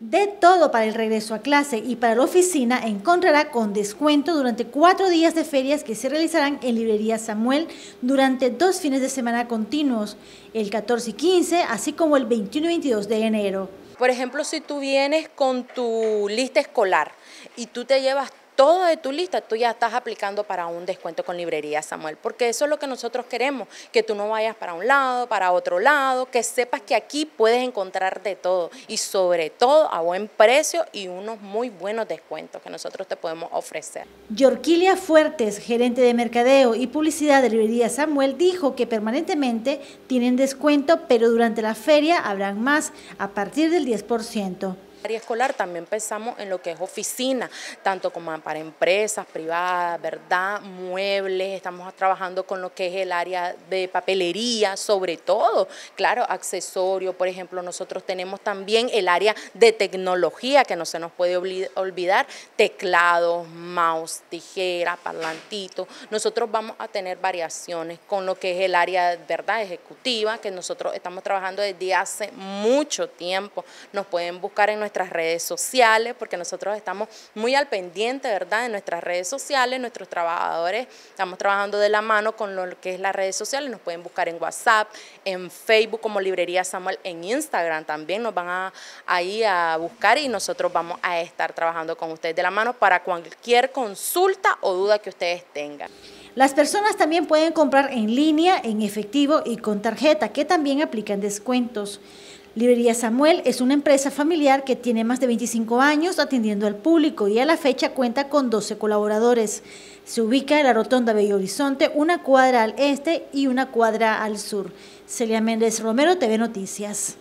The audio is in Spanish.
De todo para el regreso a clase y para la oficina encontrará con descuento durante cuatro días de ferias que se realizarán en Librería Samuel durante dos fines de semana continuos, el 14 y 15, así como el 21 y 22 de enero. Por ejemplo, si tú vienes con tu lista escolar y tú te llevas todo de tu lista tú ya estás aplicando para un descuento con librería Samuel, porque eso es lo que nosotros queremos, que tú no vayas para un lado, para otro lado, que sepas que aquí puedes encontrar de todo y sobre todo a buen precio y unos muy buenos descuentos que nosotros te podemos ofrecer. Yorquilia Fuertes, gerente de mercadeo y publicidad de librería Samuel, dijo que permanentemente tienen descuento, pero durante la feria habrán más a partir del 10% área escolar también pensamos en lo que es oficina, tanto como para empresas privadas, ¿verdad? Muebles, estamos trabajando con lo que es el área de papelería, sobre todo, claro, accesorio por ejemplo, nosotros tenemos también el área de tecnología que no se nos puede olvidar, teclados, mouse, tijera, parlantito. Nosotros vamos a tener variaciones con lo que es el área, ¿verdad?, ejecutiva, que nosotros estamos trabajando desde hace mucho tiempo. Nos pueden buscar en nuestra nuestras redes sociales, porque nosotros estamos muy al pendiente, ¿verdad?, de nuestras redes sociales, nuestros trabajadores, estamos trabajando de la mano con lo que es las redes sociales, nos pueden buscar en WhatsApp, en Facebook como Librería Samuel, en Instagram también nos van a, ir a buscar y nosotros vamos a estar trabajando con ustedes de la mano para cualquier consulta o duda que ustedes tengan. Las personas también pueden comprar en línea, en efectivo y con tarjeta, que también aplican descuentos. Librería Samuel es una empresa familiar que tiene más de 25 años atendiendo al público y a la fecha cuenta con 12 colaboradores. Se ubica en la Rotonda Bello Horizonte, una cuadra al este y una cuadra al sur. Celia Méndez Romero, TV Noticias.